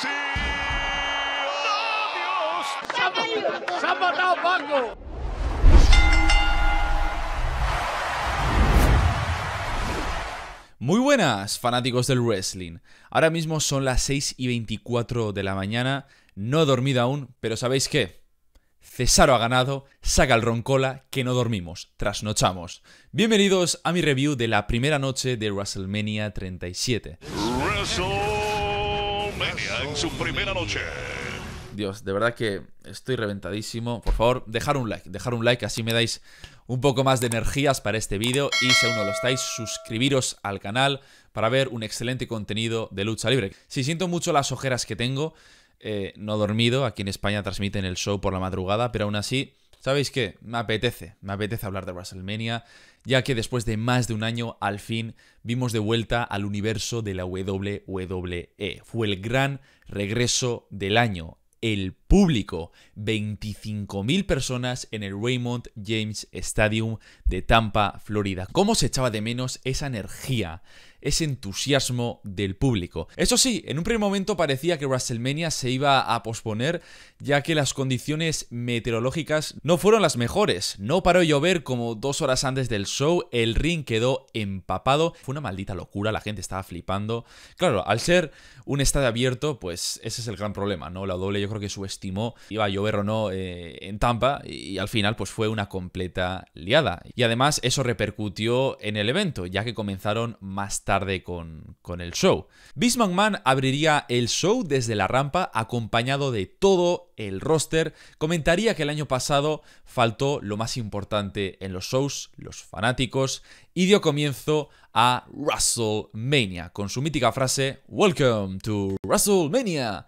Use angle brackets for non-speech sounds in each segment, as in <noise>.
¡Sí! ¡Se ha matado Paco! Muy buenas, fanáticos del wrestling. Ahora mismo son las 6 y 24 de la mañana. No he dormido aún, pero ¿sabéis qué? Cesaro ha ganado, saca el roncola, que no dormimos, trasnochamos. Bienvenidos a mi review de la primera noche de WrestleMania 37 en su primera noche. Dios, de verdad que estoy reventadísimo. Por favor, dejar un like, dejar un like, así me dais un poco más de energías para este vídeo. Y si aún no lo estáis, suscribiros al canal para ver un excelente contenido de lucha libre. Si siento mucho las ojeras que tengo, eh, No no dormido, aquí en España transmiten el show por la madrugada, pero aún así ¿sabéis qué? Me apetece, me apetece hablar de WrestleMania, ya que después de más de un año, al fin, vimos de vuelta al universo de la WWE. Fue el gran regreso del año. El público, 25.000 personas en el Raymond James Stadium de Tampa, Florida. ¿Cómo se echaba de menos esa energía? ese entusiasmo del público. Eso sí, en un primer momento parecía que WrestleMania se iba a posponer ya que las condiciones meteorológicas no fueron las mejores. No paró de llover como dos horas antes del show, el ring quedó empapado. Fue una maldita locura, la gente estaba flipando. Claro, al ser un estadio abierto, pues ese es el gran problema, ¿no? La doble yo creo que subestimó, iba a llover o no eh, en Tampa y al final pues fue una completa liada. Y además eso repercutió en el evento, ya que comenzaron más tarde tarde con, el show. Vince Man abriría el show desde la rampa acompañado de todo el roster. Comentaría que el año pasado faltó lo más importante en los shows, los fanáticos, y dio comienzo a WrestleMania con su mítica frase Welcome to WrestleMania.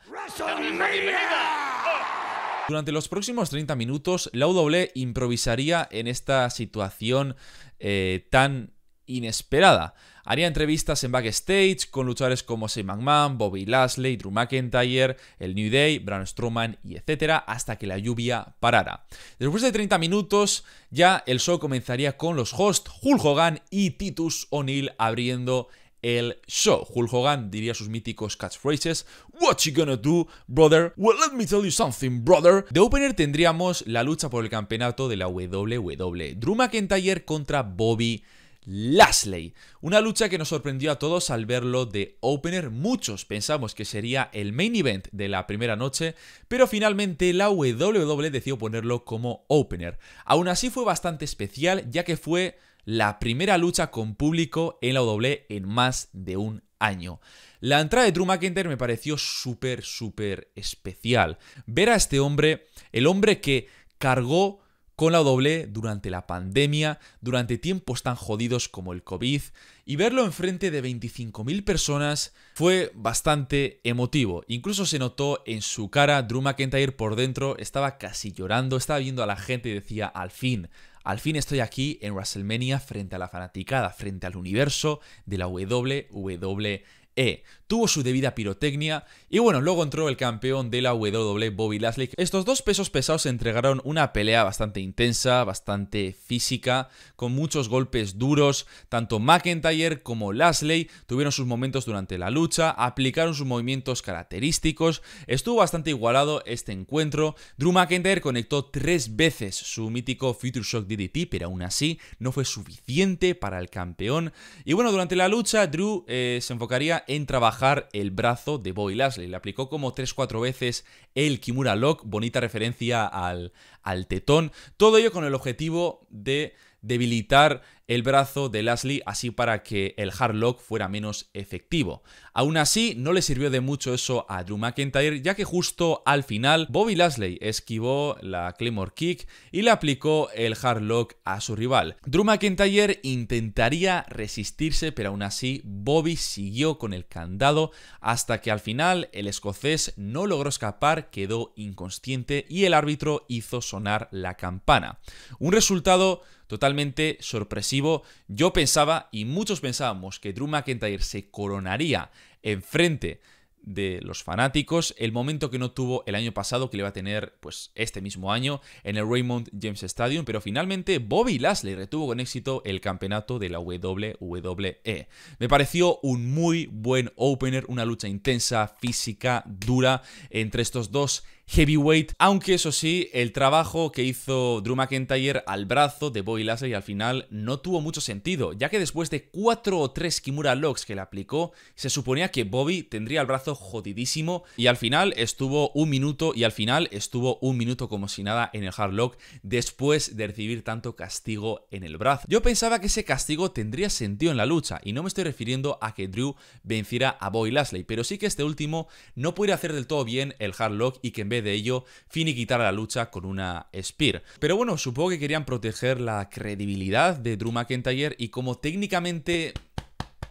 Durante los próximos 30 minutos, la W improvisaría en esta situación eh, tan inesperada. Haría entrevistas en backstage con luchadores como Shane McMahon, Bobby Lashley, Drew McIntyre, el New Day, Braun Strowman y etcétera, hasta que la lluvia parara. Después de 30 minutos, ya el show comenzaría con los hosts Hulk Hogan y Titus O'Neil abriendo el show. Hulk Hogan diría sus míticos catchphrases, What you gonna do, brother? Well, let me tell you something, brother. De opener tendríamos la lucha por el campeonato de la WWE, Drew McIntyre contra Bobby Lasley. Una lucha que nos sorprendió a todos al verlo de opener. Muchos pensamos que sería el main event de la primera noche, pero finalmente la WWE decidió ponerlo como opener. Aún así fue bastante especial ya que fue la primera lucha con público en la WWE en más de un año. La entrada de Drew McIntyre me pareció súper, súper especial. Ver a este hombre, el hombre que cargó con la doble durante la pandemia, durante tiempos tan jodidos como el COVID, y verlo enfrente de 25.000 personas fue bastante emotivo. Incluso se notó en su cara, Drew McIntyre por dentro estaba casi llorando, estaba viendo a la gente y decía, al fin, al fin estoy aquí en WrestleMania frente a la fanaticada, frente al universo de la WWE. E. Tuvo su debida pirotecnia y bueno, luego entró el campeón de la WWE Bobby Lashley. Estos dos pesos pesados entregaron una pelea bastante intensa, bastante física, con muchos golpes duros. Tanto McIntyre como Lashley tuvieron sus momentos durante la lucha, aplicaron sus movimientos característicos. Estuvo bastante igualado este encuentro. Drew McIntyre conectó tres veces su mítico Future Shock DDT, pero aún así no fue suficiente para el campeón. Y bueno, durante la lucha Drew eh, se enfocaría en trabajar el brazo de Boy Lasley. Le aplicó como 3-4 veces el Kimura Lock, bonita referencia al, al tetón. Todo ello con el objetivo de debilitar el brazo de Lashley así para que el hardlock fuera menos efectivo. Aún así, no le sirvió de mucho eso a Drew McIntyre, ya que justo al final Bobby Lasley esquivó la Claymore Kick y le aplicó el hardlock a su rival. Drew McIntyre intentaría resistirse, pero aún así Bobby siguió con el candado hasta que al final el escocés no logró escapar, quedó inconsciente y el árbitro hizo sonar la campana. Un resultado totalmente sorpresivo. Yo pensaba, y muchos pensábamos, que Drew McIntyre se coronaría enfrente de los fanáticos, el momento que no tuvo el año pasado, que le va a tener pues este mismo año en el Raymond James Stadium, pero finalmente Bobby Lashley retuvo con éxito el campeonato de la WWE. Me pareció un muy buen opener, una lucha intensa, física, dura entre estos dos heavyweight. Aunque eso sí, el trabajo que hizo Drew McIntyre al brazo de Bobby Lasley al final no tuvo mucho sentido, ya que después de 4 o 3 Kimura Locks que le aplicó, se suponía que Bobby tendría el brazo jodidísimo y al final estuvo un minuto y al final estuvo un minuto como si nada en el hardlock después de recibir tanto castigo en el brazo. Yo pensaba que ese castigo tendría sentido en la lucha y no me estoy refiriendo a que Drew venciera a Bobby Lashley, pero sí que este último no pudiera hacer del todo bien el hardlock y que en vez de ello finiquitar la lucha con una Spear. Pero bueno, supongo que querían proteger la credibilidad de Drew McIntyre y como técnicamente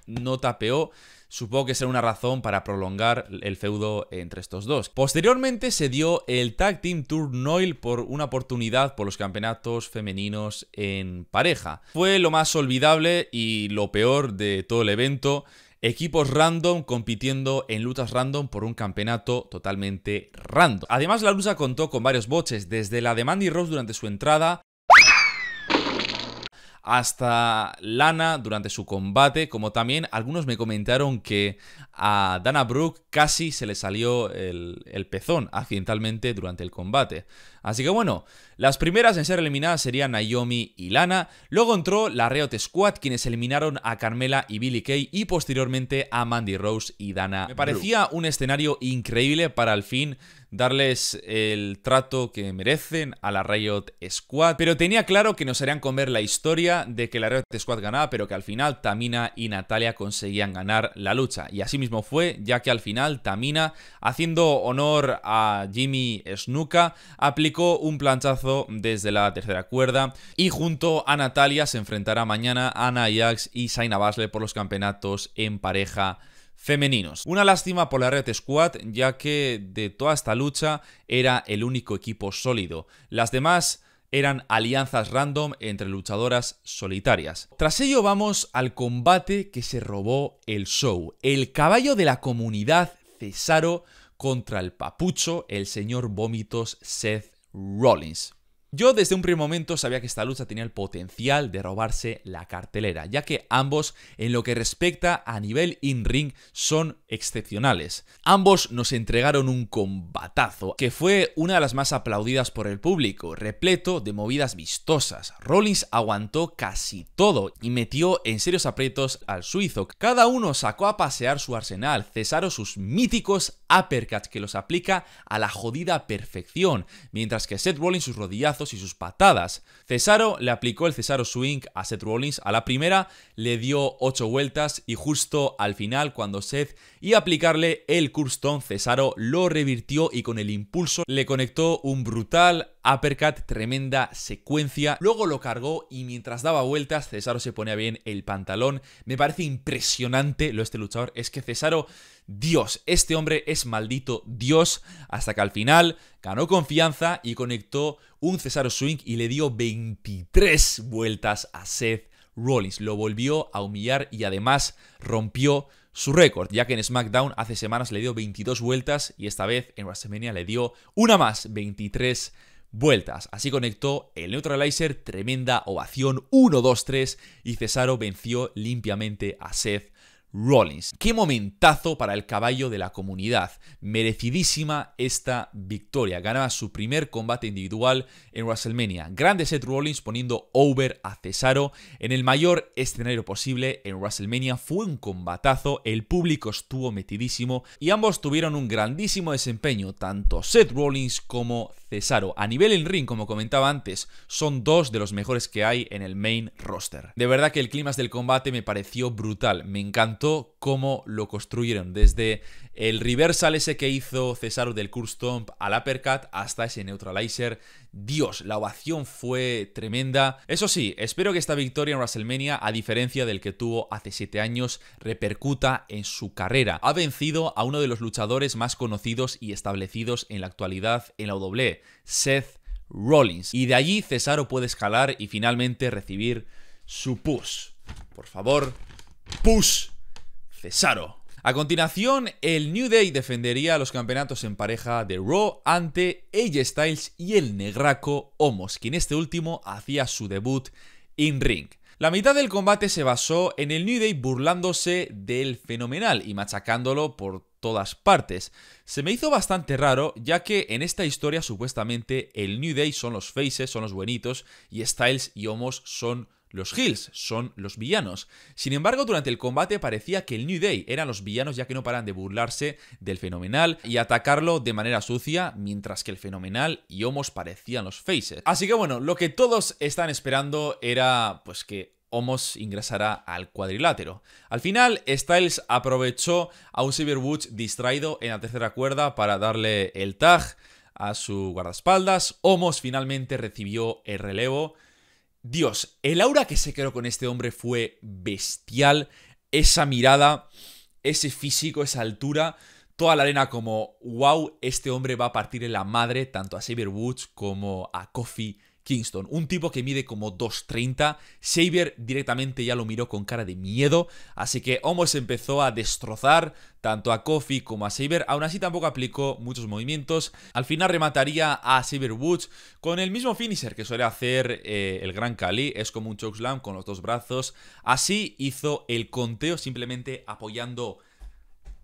no tapeó, supongo que será una razón para prolongar el feudo entre estos dos. Posteriormente se dio el Tag Team Noil por una oportunidad por los campeonatos femeninos en pareja. Fue lo más olvidable y lo peor de todo el evento equipos random compitiendo en lutas random por un campeonato totalmente random. Además, la lucha contó con varios boches, desde la de Mandy Rose durante su entrada hasta Lana durante su combate, como también algunos me comentaron que a Dana Brooke casi se le salió el, pezón accidentalmente durante el combate. Así que bueno, las primeras en ser eliminadas serían Naomi y Lana, luego entró la Riot Squad quienes eliminaron a Carmela y Billy Kay y posteriormente a Mandy Rose y Dana. Me parecía un escenario increíble para al fin darles el trato que merecen a la Riot Squad, pero tenía claro que nos harían comer la historia de que la Riot Squad ganaba, pero que al final Tamina y Natalia conseguían ganar la lucha y así fue, ya que al final Tamina, haciendo honor a Jimmy Snuka, aplicó un planchazo desde la tercera cuerda y junto a Natalia se enfrentará mañana a Ajax y Saina Basle por los campeonatos en pareja femeninos. Una lástima por la Red Squad, ya que de toda esta lucha era el único equipo sólido. Las demás eran alianzas random entre luchadoras solitarias. Tras ello vamos al combate que se robó el show. El caballo de la comunidad Cesaro contra el papucho, el señor vómitos Seth Rollins. Yo desde un primer momento sabía que esta lucha tenía el potencial de robarse la cartelera, ya que ambos en lo que respecta a nivel in-ring son excepcionales. Ambos nos entregaron un combatazo que fue una de las más aplaudidas por el público, repleto de movidas vistosas. Rollins aguantó casi todo y metió en serios aprietos al suizo. Cada uno sacó a pasear su arsenal, cesaron sus míticos uppercuts que los aplica a la jodida perfección, mientras que Seth Rollins sus rodillazos y sus patadas. Cesaro le aplicó el Cesaro Swing a Seth Rollins a la primera, le dio 8 vueltas y justo al final cuando Seth iba a aplicarle el Curston, Cesaro lo revirtió y con el impulso le conectó un brutal uppercut, tremenda secuencia. Luego lo cargó y mientras daba vueltas, Cesaro se ponía bien el pantalón. Me parece impresionante lo este luchador. Es que Cesaro, Dios, este hombre es maldito Dios. Hasta que al final ganó confianza y conectó un Cesaro Swing y le dio 23 vueltas a Seth Rollins. Lo volvió a humillar y además rompió su récord, ya que en SmackDown hace semanas le dio 22 vueltas y esta vez en WrestleMania le dio una más, 23 vueltas. Así conectó el Neutralizer, tremenda ovación, 1-2-3 y Cesaro venció limpiamente a Seth Rollins. Qué momentazo para el caballo de la comunidad. Merecidísima esta victoria. Ganaba su primer combate individual en WrestleMania. Grande Seth Rollins poniendo over a Cesaro en el mayor escenario posible en WrestleMania. Fue un combatazo, el público estuvo metidísimo y ambos tuvieron un grandísimo desempeño, tanto Seth Rollins como Cesaro. A nivel en ring, como comentaba antes, son dos de los mejores que hay en el main roster. De verdad que el clima del combate me pareció brutal, me encantó cómo lo construyeron, desde el reversal ese que hizo Cesaro del Curse Stomp al uppercut hasta ese neutralizer. Dios, la ovación fue tremenda. Eso sí, espero que esta victoria en WrestleMania, a diferencia del que tuvo hace 7 años, repercuta en su carrera. Ha vencido a uno de los luchadores más conocidos y establecidos en la actualidad en la WWE, Seth Rollins. Y de allí Cesaro puede escalar y finalmente recibir su push. Por favor, push a continuación, el New Day defendería los campeonatos en pareja de Raw ante AJ Styles y el negraco Homos, quien este último hacía su debut in ring. La mitad del combate se basó en el New Day burlándose del fenomenal y machacándolo por todas partes. Se me hizo bastante raro, ya que en esta historia supuestamente el New Day son los faces, son los buenitos, y Styles y Homos son los Hills son los villanos. Sin embargo, durante el combate parecía que el New Day eran los villanos ya que no paran de burlarse del fenomenal y atacarlo de manera sucia, mientras que el fenomenal y Homos parecían los faces. Así que bueno, lo que todos están esperando era pues que Homos ingresara al cuadrilátero. Al final, Styles aprovechó a un Silver Woods distraído en la tercera cuerda para darle el tag a su guardaespaldas. Homos finalmente recibió el relevo Dios, el aura que se creó con este hombre fue bestial. Esa mirada, ese físico, esa altura, toda la arena como, wow, este hombre va a partir en la madre tanto a Saber Woods como a Kofi Kingston. Un tipo que mide como 2.30. Saber directamente ya lo miró con cara de miedo. Así que almost empezó a destrozar tanto a Kofi como a Saber, aún así tampoco aplicó muchos movimientos. Al final remataría a Saber Woods con el mismo finisher que suele hacer eh, el Gran Cali, es como un chokeslam con los dos brazos. Así hizo el conteo simplemente apoyando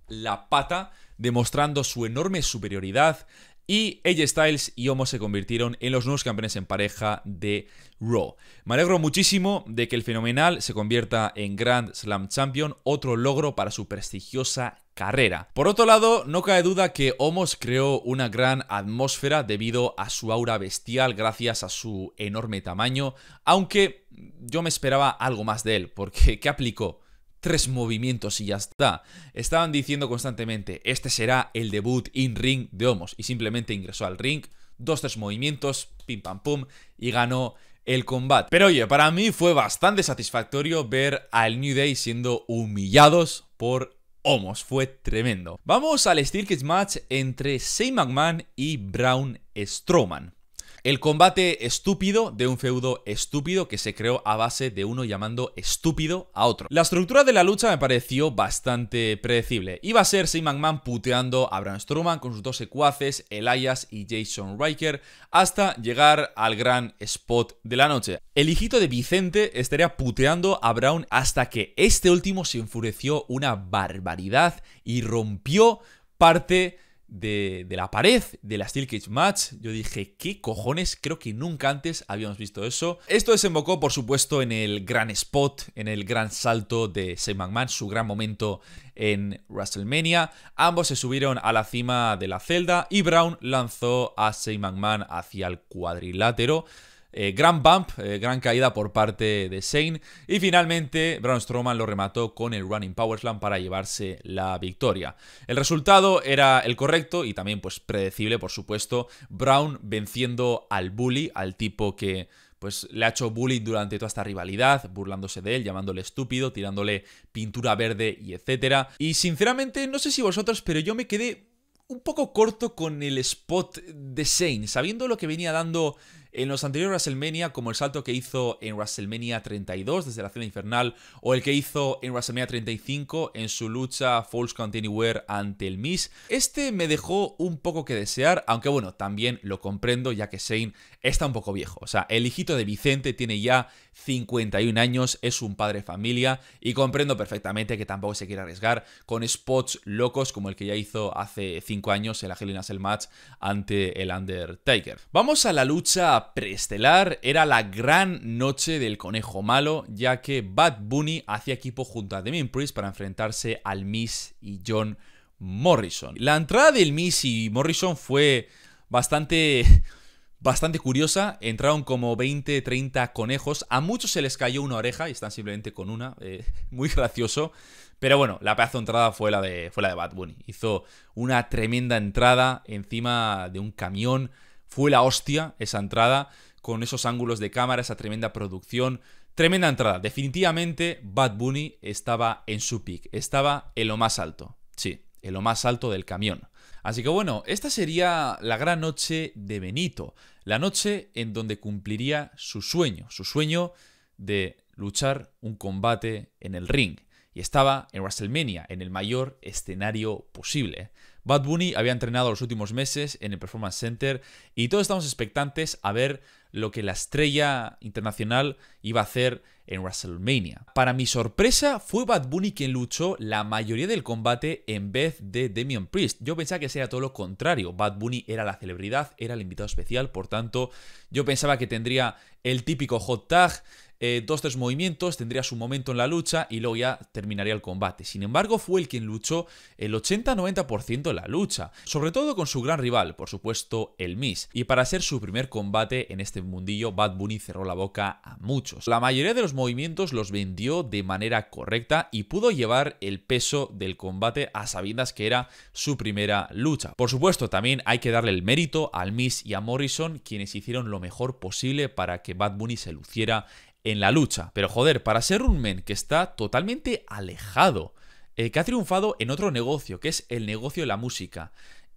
la pata, demostrando su enorme superioridad. Y AJ Styles y Homo se convirtieron en los nuevos campeones en pareja de Raw. Me alegro muchísimo de que el fenomenal se convierta en Grand Slam Champion, otro logro para su prestigiosa carrera. Por otro lado, no cae duda que Homos creó una gran atmósfera debido a su aura bestial gracias a su enorme tamaño, aunque yo me esperaba algo más de él, porque ¿qué aplicó? tres movimientos y ya está. Estaban diciendo constantemente, este será el debut in-ring de Homos. Y simplemente ingresó al ring, dos, tres movimientos, pim pam pum, y ganó el combate. Pero oye, para mí fue bastante satisfactorio ver al New Day siendo humillados por Homos. Fue tremendo. Vamos al Steel Cage Match entre Shane McMahon y Braun Strowman. El combate estúpido de un feudo estúpido que se creó a base de uno llamando estúpido a otro. La estructura de la lucha me pareció bastante predecible. Iba a ser Simon Mann puteando a Braun Strowman con sus dos secuaces, Elias y Jason Riker, hasta llegar al gran spot de la noche. El hijito de Vicente estaría puteando a Brown hasta que este último se enfureció una barbaridad y rompió parte de, la pared, de la Steel Cage Match. Yo dije, ¿qué cojones? Creo que nunca antes habíamos visto eso. Esto desembocó, por supuesto, en el gran spot, en el gran salto de Shane McMahon, su gran momento en WrestleMania. Ambos se subieron a la cima de la celda y Brown lanzó a Shane McMahon hacia el cuadrilátero. Eh, gran bump, eh, gran caída por parte de Shane. Y finalmente, Braun Strowman lo remató con el Running Power Slam para llevarse la victoria. El resultado era el correcto y también, pues, predecible, por supuesto. Brown venciendo al bully, al tipo que pues le ha hecho bullying durante toda esta rivalidad, burlándose de él, llamándole estúpido, tirándole pintura verde y etcétera. Y sinceramente, no sé si vosotros, pero yo me quedé un poco corto con el spot de Shane, sabiendo lo que venía dando en los anteriores WrestleMania, como el salto que hizo en WrestleMania 32 desde la cena infernal, o el que hizo en WrestleMania 35 en su lucha Falls Count Anywhere ante el Miss. Este me dejó un poco que desear, aunque bueno, también lo comprendo, ya que Shane está un poco viejo. O sea, el hijito de Vicente tiene ya 51 años, es un padre familia, y comprendo perfectamente que tampoco se quiere arriesgar con spots locos como el que ya hizo hace 5 años en la Hell el Match ante el Undertaker. Vamos a la lucha preestelar era la gran noche del conejo malo, ya que Bad Bunny hacía equipo junto a Damien Priest para enfrentarse al Miss y John Morrison. La entrada del Miss y Morrison fue bastante <laughs> bastante curiosa. Entraron como 20, 30 conejos. A muchos se les cayó una oreja y están simplemente con una. Eh, <laughs> muy gracioso. Pero bueno, la pedazo de entrada fue la de, fue la de Bad Bunny. Hizo una tremenda entrada encima de un camión. Fue la hostia esa entrada, con esos ángulos de cámara, esa tremenda producción. Tremenda entrada. Definitivamente Bad Bunny estaba en su pick, estaba en lo más alto. Sí, en lo más alto del camión. Así que bueno, esta sería la gran noche de Benito, la noche en donde cumpliría su sueño, su sueño de luchar un combate en el ring. Y estaba en WrestleMania, en el mayor escenario posible. Bad Bunny había entrenado los últimos meses en el Performance Center y todos estamos expectantes a ver lo que la estrella internacional iba a hacer en WrestleMania. Para mi sorpresa, fue Bad Bunny quien luchó la mayoría del combate en vez de Damian Priest. Yo pensaba que sería todo lo contrario. Bad Bunny era la celebridad, era el invitado especial, por tanto, yo pensaba que tendría el típico hot tag, eh, dos, tres movimientos, tendría su momento en la lucha y luego ya terminaría el combate. Sin embargo, fue el quien luchó el 80-90% de la lucha, sobre todo con su gran rival, por supuesto, el Miss. Y para ser su primer combate en este mundillo, Bad Bunny cerró la boca a muchos. La mayoría de los movimientos los vendió de manera correcta y pudo llevar el peso del combate a sabiendas que era su primera lucha. Por supuesto, también hay que darle el mérito al Miss y a Morrison, quienes hicieron lo mejor posible para que Bad Bunny se luciera en la lucha. Pero joder, para ser un men que está totalmente alejado, eh, que ha triunfado en otro negocio, que es el negocio de la música,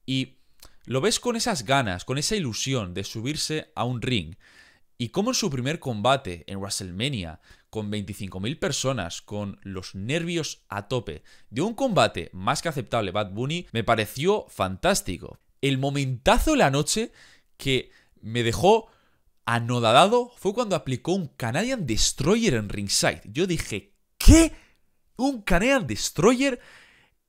y lo ves con esas ganas, con esa ilusión de subirse a un ring, y como en su primer combate en WrestleMania, con 25.000 personas, con los nervios a tope, de un combate más que aceptable Bad Bunny, me pareció fantástico. El momentazo de la noche que me dejó anodadado fue cuando aplicó un Canadian Destroyer en ringside. Yo dije, ¿qué? ¿Un Canadian Destroyer?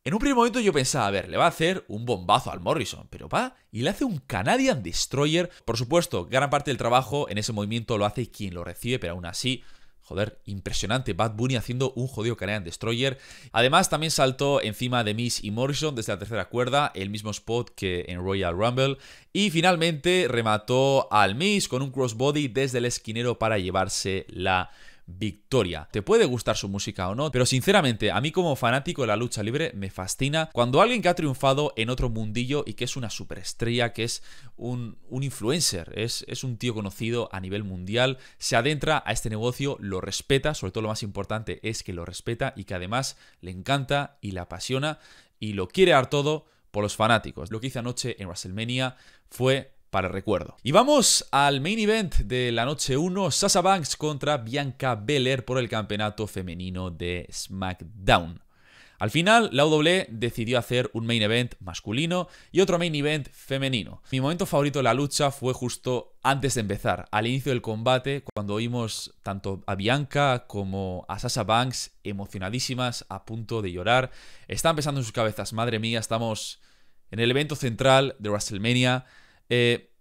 En un primer momento yo pensaba, a ver, le va a hacer un bombazo al Morrison, pero va y le hace un Canadian Destroyer. Por supuesto, gran parte del trabajo en ese movimiento lo hace quien lo recibe, pero aún así Joder, impresionante. Bad Bunny haciendo un jodido Canadian Destroyer. Además, también saltó encima de Miss y Morrison desde la tercera cuerda, el mismo spot que en Royal Rumble. Y finalmente remató al Miss con un crossbody desde el esquinero para llevarse la victoria. Te puede gustar su música o no, pero sinceramente a mí como fanático de la lucha libre me fascina cuando alguien que ha triunfado en otro mundillo y que es una superestrella, que es un, influencer, es, es un tío conocido a nivel mundial, se adentra a este negocio, lo respeta, sobre todo lo más importante es que lo respeta y que además le encanta y le apasiona y lo quiere dar todo por los fanáticos. Lo que hice anoche en WrestleMania fue para recuerdo. Y vamos al main event de la noche 1, Sasha Banks contra Bianca Belair por el campeonato femenino de SmackDown. Al final, la WWE decidió hacer un main event masculino y otro main event femenino. Mi momento favorito de la lucha fue justo antes de empezar, al inicio del combate, cuando oímos tanto a Bianca como a Sasha Banks emocionadísimas, a punto de llorar. Están pensando en sus cabezas, madre mía, estamos en el evento central de WrestleMania eh,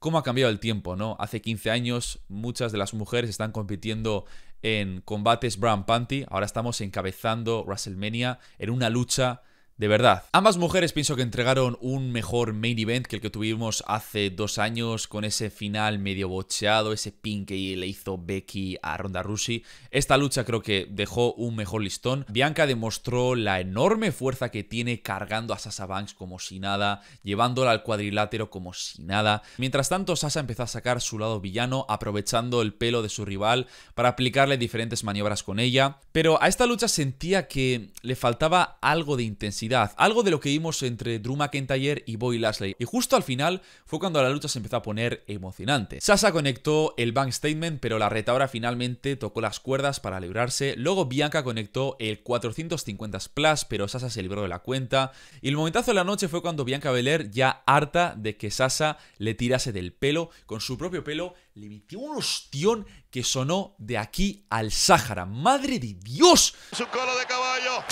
¿Cómo ha cambiado el tiempo, no? Hace 15 años muchas de las mujeres están compitiendo en combates Brown Panty. Ahora estamos encabezando WrestleMania en una lucha de verdad. Ambas mujeres pienso que entregaron un mejor main event que el que tuvimos hace dos años con ese final medio bocheado, ese pin que le hizo Becky a Ronda Rousey. Esta lucha creo que dejó un mejor listón. Bianca demostró la enorme fuerza que tiene cargando a Sasha Banks como si nada, llevándola al cuadrilátero como si nada. Mientras tanto, Sasha empezó a sacar su lado villano, aprovechando el pelo de su rival para aplicarle diferentes maniobras con ella. Pero a esta lucha sentía que le faltaba algo de intensidad algo de lo que vimos entre Drew McIntyre y Boy Lashley. Y justo al final fue cuando la lucha se empezó a poner emocionante. Sasha conectó el Bank Statement, pero la retadora finalmente tocó las cuerdas para librarse. Luego Bianca conectó el 450 Splash, pero Sasha se libró de la cuenta. Y el momentazo de la noche fue cuando Bianca Belair, ya harta de que Sasha le tirase del pelo, con su propio pelo, le metió un ostión que sonó de aquí al Sáhara. ¡Madre de Dios! ¡Su cola de caballo!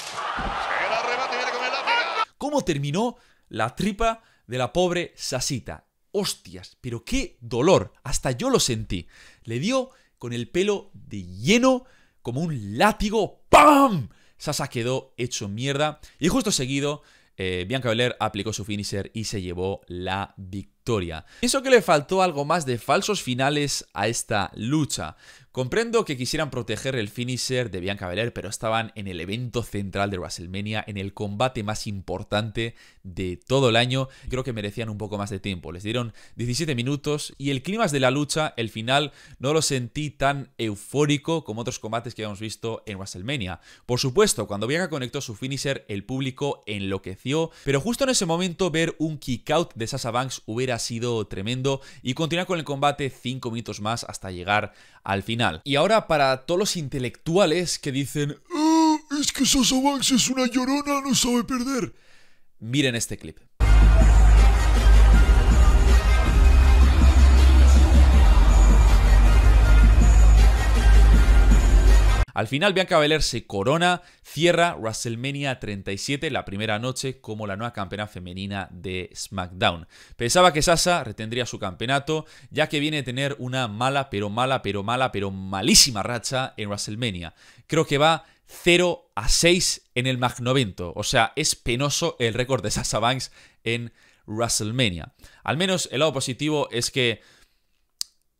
cómo terminó la tripa de la pobre Sasita. Hostias, pero qué dolor, hasta yo lo sentí. Le dio con el pelo de lleno como un látigo. ¡Pam! Sasa quedó hecho mierda y justo seguido eh, Bianca Belair aplicó su finisher y se llevó la victoria. Pienso que le faltó algo más de falsos finales a esta lucha. Comprendo que quisieran proteger el finisher de Bianca Belair, pero estaban en el evento central de WrestleMania, en el combate más importante de todo el año. Creo que merecían un poco más de tiempo. Les dieron 17 minutos y el clima de la lucha, el final, no lo sentí tan eufórico como otros combates que habíamos visto en WrestleMania. Por supuesto, cuando Bianca conectó su finisher, el público enloqueció, pero justo en ese momento ver un kick out de Sasha Banks hubiera sido tremendo y continuar con el combate 5 minutos más hasta llegar al final. Y ahora para todos los intelectuales que dicen, oh, es que Sosa es una llorona, no sabe perder. Miren este clip. Al final, Bianca Belair se corona, cierra WrestleMania 37 la primera noche como la nueva campeona femenina de SmackDown. Pensaba que Sasha retendría su campeonato, ya que viene a tener una mala, pero mala, pero mala, pero malísima racha en WrestleMania. Creo que va 0 a 6 en el Magnovento. O sea, es penoso el récord de Sasha Banks en WrestleMania. Al menos el lado positivo es que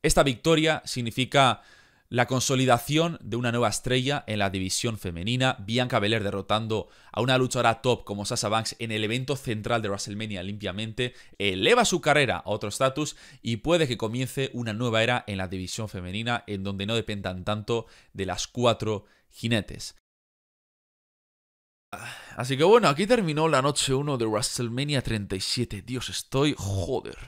esta victoria significa la consolidación de una nueva estrella en la división femenina, Bianca Belair derrotando a una luchadora top como Sasha Banks en el evento central de WrestleMania limpiamente, eleva su carrera a otro estatus y puede que comience una nueva era en la división femenina en donde no dependan tanto de las cuatro jinetes. Así que bueno, aquí terminó la noche 1 de WrestleMania 37. Dios, estoy joder.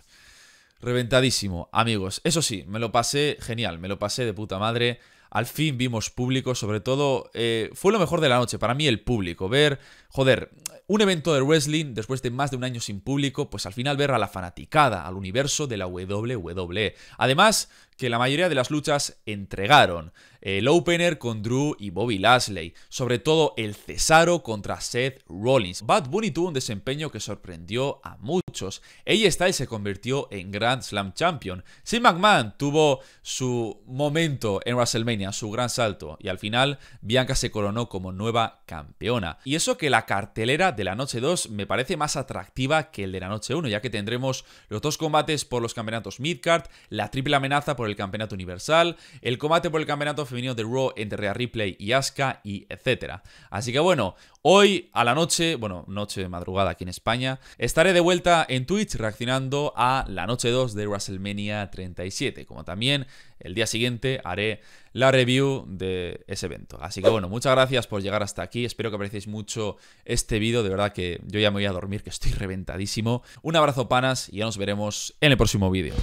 Reventadísimo, amigos. Eso sí, me lo pasé genial, me lo pasé de puta madre. Al fin vimos público, sobre todo eh, fue lo mejor de la noche, para mí el público, ver, joder, un evento de wrestling después de más de un año sin público, pues al final ver a la fanaticada, al universo de la WWE. Además, que la mayoría de las luchas entregaron. Eh, el opener con Drew y Bobby Lashley, sobre todo el Cesaro contra Seth Rollins. Bad Bunny tuvo un desempeño que sorprendió a muchos. Ella y se convirtió en Grand Slam Champion. Sin McMahon tuvo su momento en WrestleMania, su gran salto, y al final Bianca se coronó como nueva campeona. Y eso que la cartelera de la noche 2 me parece más atractiva que el de la noche 1, ya que tendremos los dos combates por los campeonatos Midcard, la triple amenaza por el el Campeonato Universal, el combate por el Campeonato Femenino de Raw entre Rhea Ripley y Asuka, y etc. Así que bueno, hoy a la noche, bueno, noche de madrugada aquí en España, estaré de vuelta en Twitch reaccionando a la noche 2 de WrestleMania 37, como también el día siguiente haré la review de ese evento. Así que bueno, muchas gracias por llegar hasta aquí. Espero que apreciéis mucho este vídeo. De verdad que yo ya me voy a dormir, que estoy reventadísimo. Un abrazo panas y ya nos veremos en el próximo vídeo.